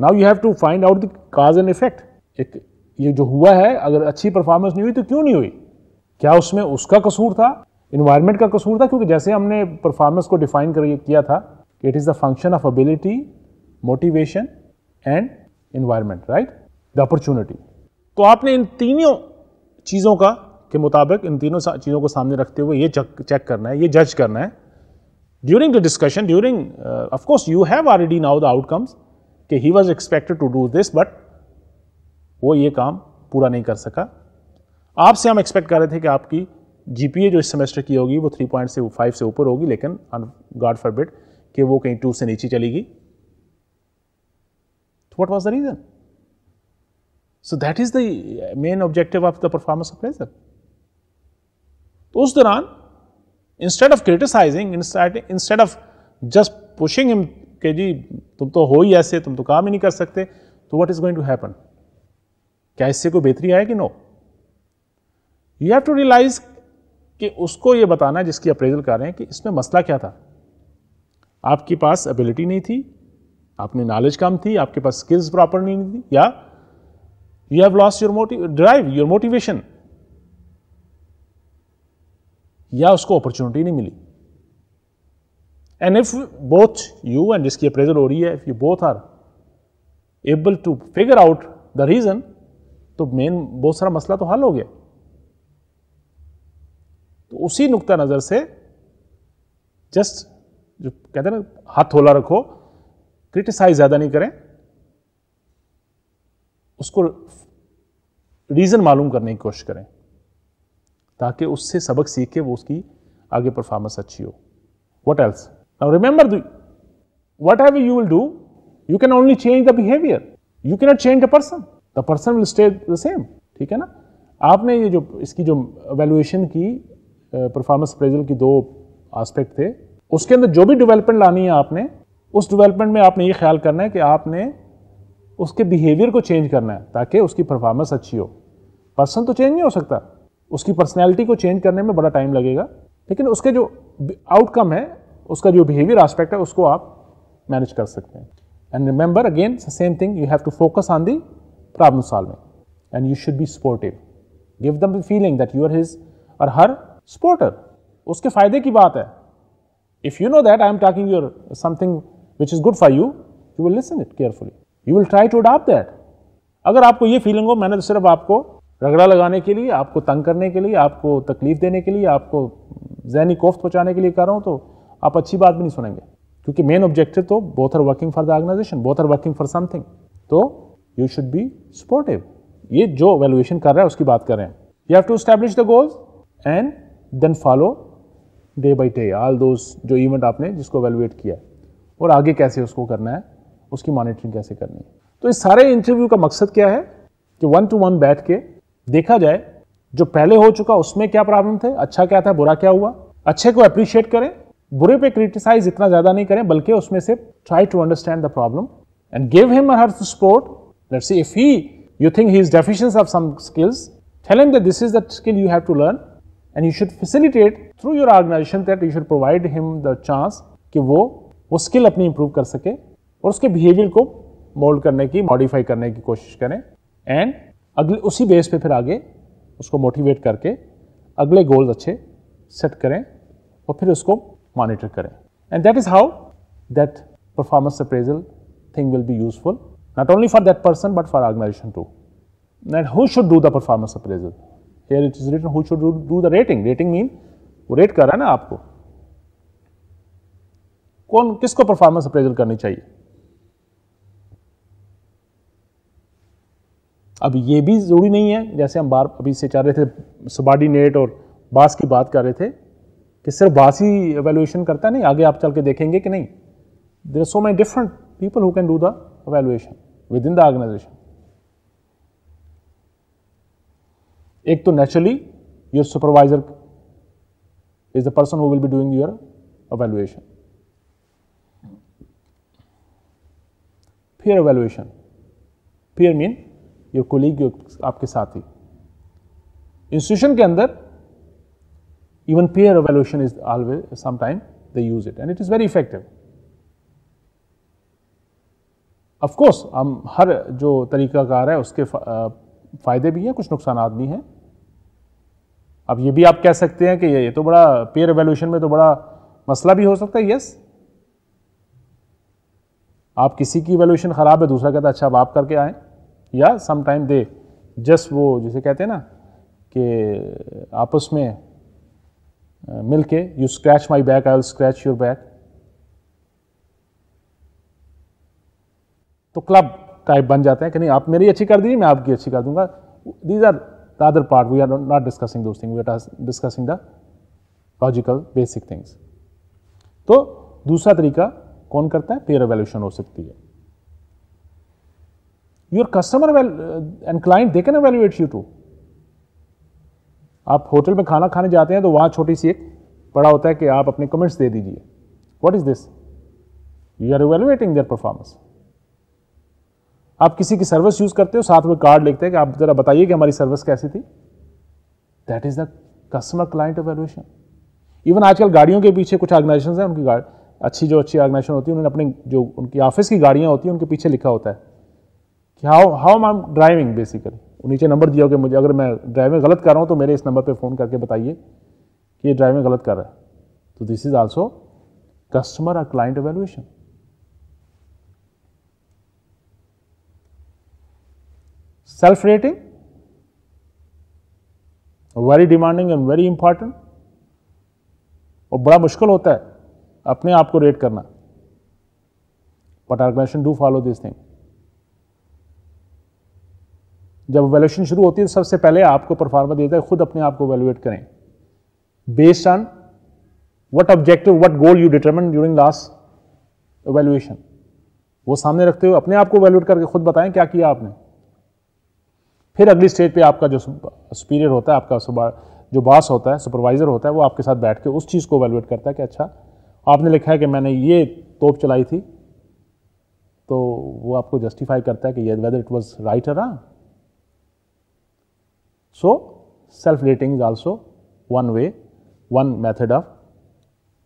now you have to find out the cause and effect एक ये जो हुआ है अगर अच्छी परफॉर्मेंस नहीं हुई तो क्यों नहीं हुई क्या उसमें उसका कसूर था इन्वायरमेंट का कसूर था क्योंकि जैसे हमने परफॉर्मेंस को डिफाइन कर किया था कि it is the function of ability motivation and environment right the opportunity तो आपने इन तीनों चीज़ों का के मुताबिक इन तीनों चीज़ों को सामने रखते हुए ये चेक करना है ये जज करना है during the discussion during of course you have already now the outcomes कि he was expected to do this but वो ये काम पूरा नहीं कर सका आपसे हम एक्सपेक्ट कर रहे थे कि आपकी जीपीए जो इस सेमेस्टर की होगी वो थ्री पॉइंट से फाइव से ऊपर होगी लेकिन गॉड फॉर बिट कि वो कहीं टू से नीचे चलेगी तो what was the reason so that is the main objective of the performance of pleasure तो उस दौरान instead of criticising instead of just pushing him के जी तुम तो हो ही ऐसे तुम तो काम ही नहीं कर सकते तो what is going to happen क्या इससे कोई बेहतरी आएगी no you have to realise कि उसको ये बताना जिसकी अप्रेजल कर रहे हैं कि इसमें मसला क्या था आपके पास एबिलिटी नहीं थी आपने नॉलेज कम थी आपके पास स्किल्स प्रॉपर नहीं थी या you have lost your motive drive your motivation या उसको अपॉर्चुनिटी नहीं मिली and if both you and जिसकी अप्रेजल हो रही है if you both are able to figure out the reason तो मेन बहुत सारा मसला तो हल हो गया तो उसी नुक्ता नज़र से जस्ट जो कहते हैं ना हाथ थोला रखो क्रिटिसाइज ज़्यादा नहीं करें उसको रीज़न मालूम करने की कोशिश करें ताकि उससे सबक सीख के वो उसकी आगे परफॉर्मेंस अच्छी हो what else now remember whatever you will do you can only change the behaviour you not change the person the person will stay the same ठीक है ना आपने ये जो इसकी जो वैल्यूएशन की परफॉर्मेंस अप्रेजल की दो आस्पेक्ट थे उसके अंदर जो भी डेवलपमेंट लानी है आपने उस डेवलपमेंट में आपने ये ख्याल करना है कि आपने उसके बिहेवियर को चेंज करना है ताकि उसकी परफॉर्मेंस अच्छी हो पर्सन तो चेंज नहीं हो सकता उसकी पर्सनैलिटी को चेंज करने में बड़ा टाइम लगेगा लेकिन उसके जो आउटकम है उसका जो बिहेवियर आस्पेक्ट है उसको आप मैनेज कर सकते हैं and remember again same thing you have to focus on the problem solving and you should be supportive give them feeling that you are his और her supporter uske fayde ki baat hai if you know that i am talking your something which is good for you you will listen it carefully you will try to adopt that अगर आपको ये फीलिंग हो मैंने तो सिर्फ आपको रगड़ा लगाने के लिए आपको तंग करने के लिए आपको तकलीफ देने के लिए आपको जहनी कोफ्त पहुंचाने के लिए कर रहा हूं तो आप अच्छी बात भी नहीं सुनेंगे क्योंकि मेन ऑब्जेक्टिव तो both are working for the organisation both are working for something तो यू शुड बी सपोर्टिव ये जो वैल्यूएशन कर रहा है उसकी बात कर रहे हैं you have to establish the goals and then follow day by day all those जो इवेंट आपने जिसको वैल्यूएट किया है और आगे कैसे उसको करना है उसकी मॉनिटरिंग कैसे करनी है तो इस सारे इंटरव्यू का मकसद क्या है कि वन टू वन बैठ के देखा जाए जो पहले हो चुका उसमें क्या प्रॉब्लम थे अच्छा क्या था बुरा क्या हुआ अच्छे को अप्रिशिएट करें बुरे पे क्रिटिसाइज इतना ज़्यादा नहीं करें बल्कि उसमें से try to understand the problem and give him her support let's if he you think he is deficiency of some skills tell him that this is the skill you have to learn and you should facilitate through your organization that you should provide him the chance ki wo wo improve kar sake aur uske mold karne modify karne ki and agle usi base pe fir aage motivate karke agle goals acche set kare aur monitor kare and that is how that performance appraisal thing will be useful not only for that person but for organization too that who should do the performance appraisal here it is written who should do, do the rating rating mean वो रेट कर रहा है ना आपको कौन किसको परफॉर्मेंस अप्रेजल करनी चाहिए अब ये भी ज़रूरी नहीं है जैसे हम बार अभी से चाह रहे थे सबॉर्डिनेट और बास की बात कर रहे थे कि सिर्फ बास ही एवेलुएशन करता है नहीं आगे आप चल के देखेंगे कि नहीं there so many different people who can do the evaluation within the organisation एक तो naturally your supervisor is the person who will be doing your evaluation peer evaluation peer mean your colleague आपके साथ ही इंस्टीट्यूशन के अंदर even peer evaluation is always sometime they use it and it is very effective of him हर जो तरीकाकार है उसके फ़ायदे भी हैं कुछ नुकसान भी हैं अब ये भी आप कह सकते हैं कि ये तो बड़ा पेयर एवेल्यूशन में तो बड़ा मसला भी हो सकता है यस आप किसी की वैल्यूएशन ख़राब है दूसरा कहता है अच्छा आप करके आएँ या टाइम दे जस्ट वो जिसे कहते हैं ना कि आपस में मिलके you scratch my back I will scratch your back तो क्लब टाइप बन जाते हैं कि नहीं आप मेरी अच्छी कर दीजिए मैं आपकी अच्छी कर दूंगा these are the other part we are not discussing those thing we are discussing the logical basic things तो दूसरा तरीका कौन करता है पेयर एवेल्यूशन हो सकती है your customer and client they can evaluate you too आप होटल में खाना खाने जाते हैं तो वहां छोटी सी एक पड़ा होता है कि आप अपने कमेंट्स दे दीजिए what is this you are evaluating their performance आप किसी की सर्विस यूज करते हो साथ में कार्ड लिखते हैं कि आप जरा बताइए कि हमारी सर्विस कैसी थी that is the customer client evaluation even आजकल गाड़ियों के पीछे कुछ ऑर्गेनाइजेशन है उनकी गाड़ी अच्छी जो अच्छी ऑर्गेनाइजेशन होती है उन्होंने अपने जो उनकी ऑफिस की गाड़ियाँ होती हैं उनके पीछे लिखा होता है कि how how am driving basically नीचे नंबर दिया हो कि मुझे अगर मैं ड्राइविंग गलत कर रहा हूँ तो मेरे इस नंबर पर फ़ोन करके बताइए कि ये ड्राइविंग गलत कर रहा है तो दिस इज ऑल्सो कस्टमर और client evaluation self rating very demanding and very important और बड़ा मुश्किल होता है अपने आप को रेट करना but organisation do follow this thing जब वैल्यूशन शुरू होती है तो सबसे पहले आपको परफॉर्मेंस देता है खुद अपने आप को वैल्यूएट करें based on what objective what goal you determine during last valuation वो सामने रखते हुए अपने आप को वैल्यूएट करके खुद बताएं क्या किया आपने फिर अगली स्टेज पे आपका जो सुपीरियर uh, होता है आपका सुबह जो बॉस होता है सुपरवाइज़र होता है वो आपके साथ बैठ के उस चीज़ को एवेलुएट करता है कि अच्छा आपने लिखा है कि मैंने ये तोप चलाई थी तो वो आपको जस्टिफाई करता है कि ये whether it was right or wrong so self rating is also one way one method of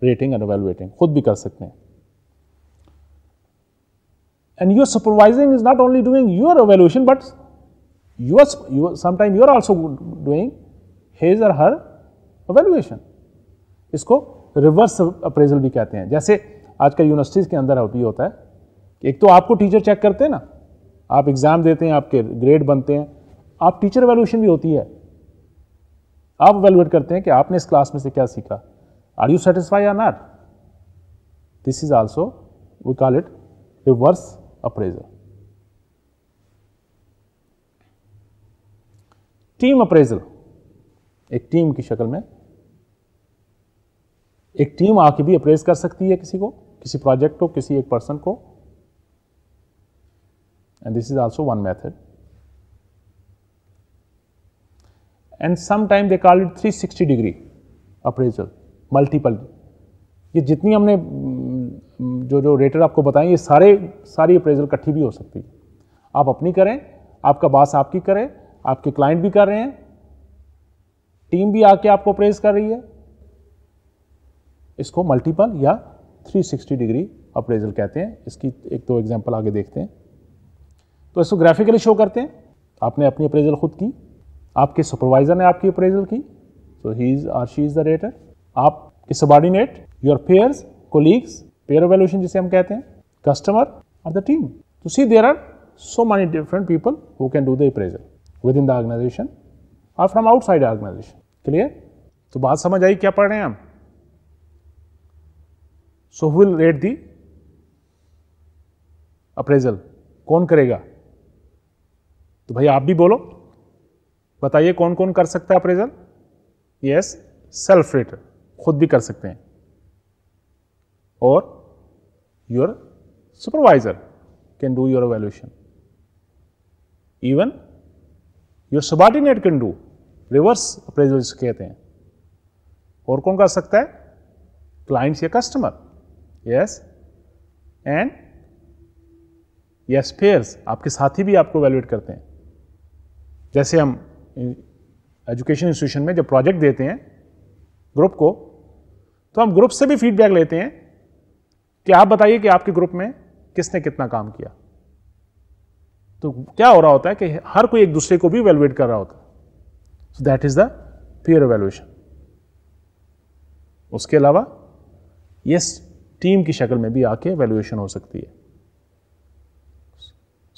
rating and valuating खुद भी कर सकते हैं and your supervising is not only doing your evaluation but you are, you are sometime you are also doing his or her evaluation इसको रिवर्स अप्रेजल भी कहते हैं जैसे आजकल यूनिवर्सिटीज़ के अंदर भी होता है एक तो आपको टीचर चेक करते हैं ना आप एग्ज़ाम देते हैं आपके ग्रेड बनते हैं आप टीचर एवेल्यूशन भी होती है आप एवेल्यूएट करते हैं कि आपने इस क्लास में से क्या सीखा are you satisfy or not this is also we call it reverse appraisal team appraisal एक टीम की शक्ल में एक टीम आके भी अप्रेज कर सकती है किसी को किसी प्रोजेक्ट को किसी एक पर्सन को and this is also one method and sometime they call it 360 degree appraisal multiple ये जितनी हमने हम्म, जो जो रेटर आपको बताएं ये सारे सारी अप्रेजल इकट्ठी भी हो सकती है आप अपनी करें आपका बास आपकी करें आपके क्लाइंट भी कर रहे हैं टीम भी आके आपको प्रेस कर रही है इसको मल्टीपल या 360 डिग्री अप्रेजल कहते हैं इसकी एक दो एग्जांपल आगे देखते हैं तो इसको ग्राफिकली शो करते हैं आपने अपनी अप्रेजल खुद की आपके सुपरवाइजर ने आपकी अप्रेजल की so he is or she is the rater आपके subordinate your peers colleagues peer valuation जिसे हम कहते हैं कस्टमर और the team to see there are so many different people who can do the appraisal in the organisation और फ्रॉम आउटसाइड ऑर्गेनाइजेशन क्लियर तो बात समझ आई क्या पढ़ रहे हैं हम so will rate the appraisal कौन करेगा तो भाई आप भी बोलो बताइए कौन कौन कर सकता है अप्रेजल यस सेल्फ रेटर खुद भी कर सकते हैं और your supervisor can do your valuation even your subordinate can do reverse appraisal जिसको कहते हैं और कौन कर सकता है क्लाइंट्स या customer yes and yes peers आपके साथी भी आपको वैल्यूएट करते हैं जैसे हम एजुकेशन इंस्टीट्यूशन में जब प्रोजेक्ट देते हैं ग्रुप को तो हम ग्रुप से भी फीडबैक लेते हैं कि आप बताइए कि आपके ग्रुप में किसने कितना काम किया तो क्या हो रहा होता है कि हर कोई एक दूसरे को भी वेलुएट कर रहा होता है so that is the peer evaluation उसके अलावा यस टीम की शक्ल में भी आके वैल्यूएशन हो सकती है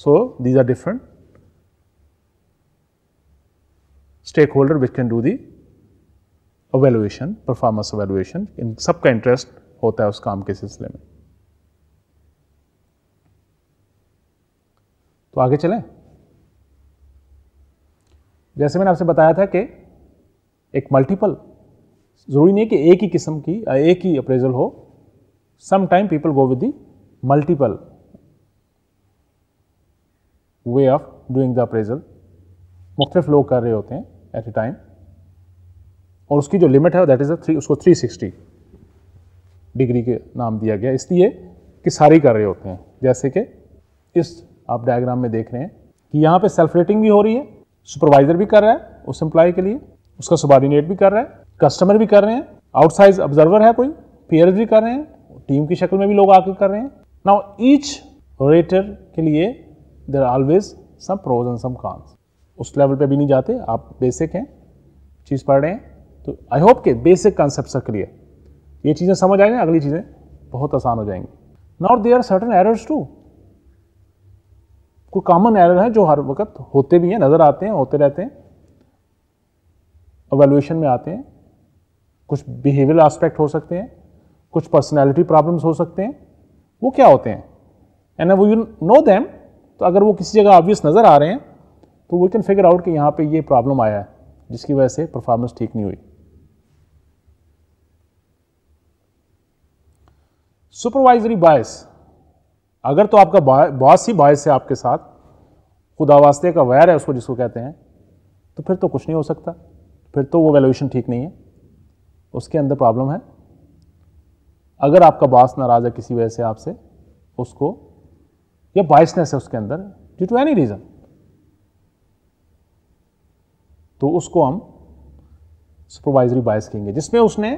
so these are different stakeholder which can do the evaluation performance evaluation इन सबका इंटरेस्ट होता है उस काम के सिलसिले में तो आगे चलें जैसे मैंने आपसे बताया था कि एक मल्टीपल ज़रूरी नहीं कि एक ही किस्म की एक ही अप्रेजल हो sometime people go with the multiple way of doing the appraisal मुख्तलिफ लोग कर रहे होते हैं एट ए टाइम और उसकी जो लिमिट है दैट इज़ थ्री उसको 360 डिग्री के नाम दिया गया इसलिए कि सारे कर रहे होते हैं जैसे कि इस आप डायग्राम में देख रहे हैं कि यहाँ पे सेल्फ रेटिंग भी हो रही है सुपरवाइजर भी कर रहा है उस एम्प्लॉय के लिए उसका सुबार्डिनेट भी कर रहा है कस्टमर भी कर रहे हैं आउटसाइज ऑब्जर्वर है कोई पेयर भी कर रहे हैं टीम की शक्ल में भी लोग आकर कर रहे हैं नाउ ईच रेटर के लिए there always some pros and some cons उस लेवल पे भी नहीं जाते आप बेसिक हैं चीज़ पढ़ रहे हैं तो आई होप के बेसिक कॉन्सेप्ट क्लियर ये चीज़ें समझ आएंगे अगली चीज़ें बहुत आसान हो जाएंगी not they are certain errors to कोई कॉमन एरर है जो हर वक्त होते भी हैं नज़र आते हैं होते रहते हैं अवेलुएशन में आते हैं कुछ बिहेवियर एस्पेक्ट हो सकते हैं कुछ पर्सनैलिटी प्रॉब्लम्स हो सकते हैं वो क्या होते हैं एंड वो यू नो दैम तो अगर वो किसी जगह ऑब्वियस नज़र आ रहे हैं तो वी कैन फिगर आउट कि यहाँ पे ये प्रॉब्लम आया है जिसकी वजह से परफॉर्मेंस ठीक नहीं हुई सुपरवाइजरी बायस अगर तो आपका बॉस ही बॉयस है आपके साथ खुदा वास्ते का वैर है उसको जिसको कहते हैं तो फिर तो कुछ नहीं हो सकता फिर तो वो वैल्यूशन ठीक नहीं है उसके अंदर प्रॉब्लम है अगर आपका बॉस नाराज़ है किसी वजह से आपसे उसको या बायसनेस है उसके अंदर ड्यू टू एनी रीज़न तो उसको हम सुपरवाइजरी बायस कहेंगे जिसमें उसने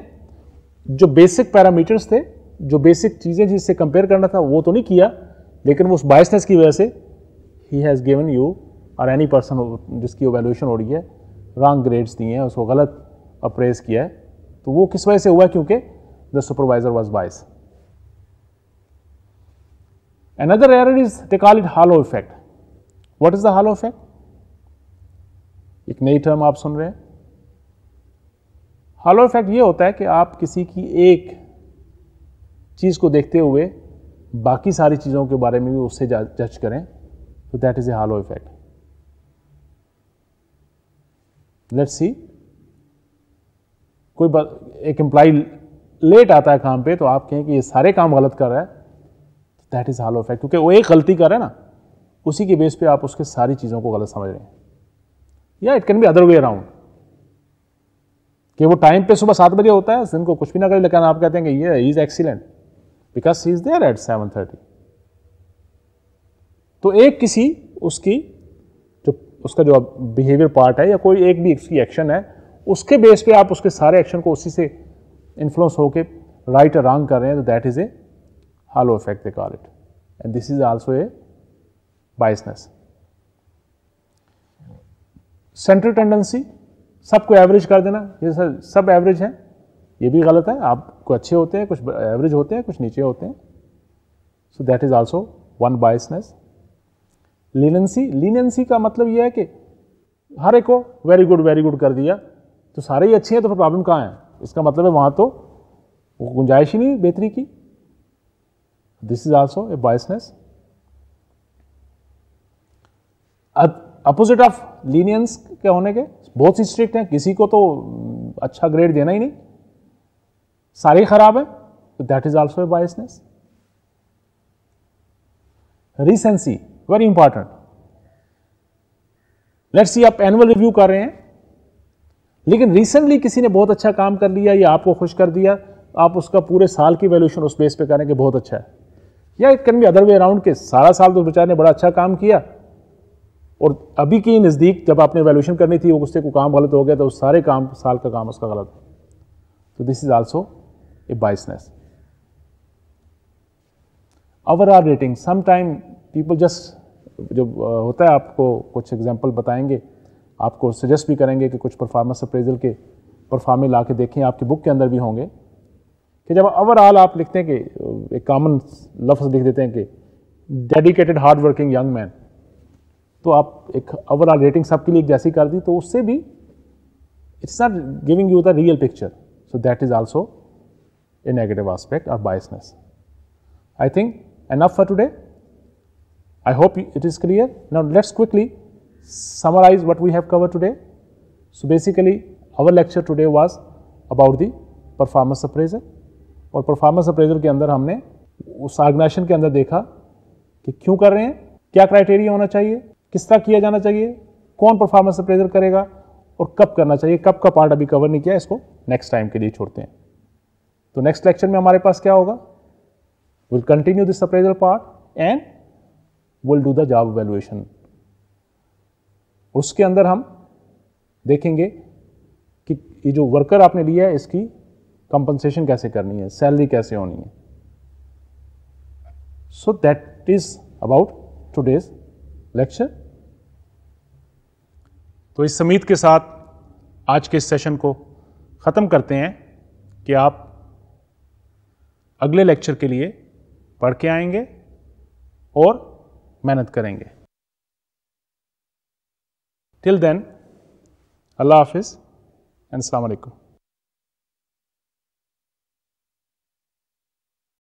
जो बेसिक पैरामीटर्स थे जो बेसिक चीज़ें जिससे कंपेयर करना था वो तो नहीं किया लेकिन वो उस बायसनेस की वजह से ही हैज़ गिवन यू और एनी पर्सन जिसकी वैल्यूशन हो रही है रॉन्ग ग्रेड्स दिए हैं उसको गलत अप्रेज किया है तो वो किस वजह से हुआ क्योंकि the supervisor was bias another error is they call it effect what is the the hollow effect एक नई टर्म आप सुन रहे हैं हालो इफेक्ट ये होता है कि आप किसी की एक चीज़ को देखते हुए बाकी सारी चीज़ों के बारे में भी उससे जज करें तो that is a halo effect let's see कोई एक एम्प्लाई लेट आता है काम पे तो आप कहें कि ये सारे काम गलत कर रहा है दैट इज़ हालो इफेक्ट क्योंकि वो एक गलती कर रहा है ना उसी के बेस पे आप उसके सारी चीज़ों को गलत समझ रहे हैं या it can be other way around कि वो टाइम पे सुबह सात बजे होता है दिन को कुछ भी ना करे लेकिन आप कहते हैं कि ये is excellent because he is there at seven thirty तो एक किसी उसकी जो उसका जो बिहेवियर पार्ट है या कोई एक भी उसकी एक्शन है उसके बेस पे आप उसके सारे एक्शन को उसी से इन्फ्लुएंस होकर राइट और रॉन्ग कर रहे हैं तो that is a halo effect they call it and this is also a biasness central tendency सबको एवरेज कर देना ये सर सब एवरेज है ये भी गलत है आप को अच्छे होते हैं कुछ एवरेज होते हैं कुछ नीचे होते हैं so that is also one biasness leniency leniency का मतलब यह है कि हर एक को वेरी गुड वेरी गुड कर दिया तो सारे ही अच्छे हैं तो फिर प्रॉब्लम कहाँ है इसका मतलब है वहाँ तो गुंजाइश ही नहीं बेहतरी की this is also a biasness opposite of leniency के होने के बहुत सी स्ट्रिक्ट हैं किसी को तो अच्छा ग्रेड देना ही नहीं सारे खराब है तो that is also biasness recency very important let's see आप एनुअल रिव्यू कर रहे हैं लेकिन रिसेंटली किसी ने बहुत अच्छा काम कर लिया या आपको खुश कर दिया आप उसका पूरे साल की वैल्यूशन उस बेस पे करें कि बहुत अच्छा है या it can be other way around के सारा साल तो बेचारे ने बड़ा अच्छा काम किया और अभी की नज़दीक जब आपने वैल्यूशन करनी थी वो उससे को काम गलत हो गया तो उस सारे काम साल का काम उसका गलत तो this is also a biasness. Our are rating sometime people just जो होता है आपको कुछ एग्जाम्पल बताएंगे आपको सजेस्ट भी करेंगे कि कुछ परफॉर्मेंस अप्रेजल के परफॉर्मे ला के देखें आपकी बुक के अंदर भी होंगे कि जब ओवरऑल आप लिखते हैं कि एक कॉमन लफ्ज़ लिख देते हैं कि dedicated hard working young man तो आप एक ओवरऑल रेटिंग सबके लिए एक जैसी कर दी तो उससे भी it's not giving you the real picture so that is also a negative aspect or biasness. I think enough for today. I hope it is clear. Now let's quickly summarize what we have covered today. So basically our lecture today was about the performance appraisal और performance appraisal के अंदर हमने उस organization के अंदर देखा कि क्यों कर रहे हैं क्या criteria होना चाहिए किस तरह किया जाना चाहिए कौन performance appraisal करेगा और कब करना चाहिए कब का part अभी cover नहीं किया इसको next time के लिए छोड़ते हैं तो नेक्स्ट लेक्चर में हमारे पास क्या होगा will continue this appraisal part and will do the job valuation उसके अंदर हम देखेंगे कि ये जो वर्कर आपने लिया है इसकी कंपनसेशन कैसे करनी है सैलरी कैसे होनी है so that is about today's lecture तो इस समीत के साथ आज के इस सेशन को ख़त्म करते हैं कि आप अगले लेक्चर के लिए पढ़ के आएंगे और मेहनत करेंगे टिल देन अल्लाह हाफिज़ एंड अलैक्म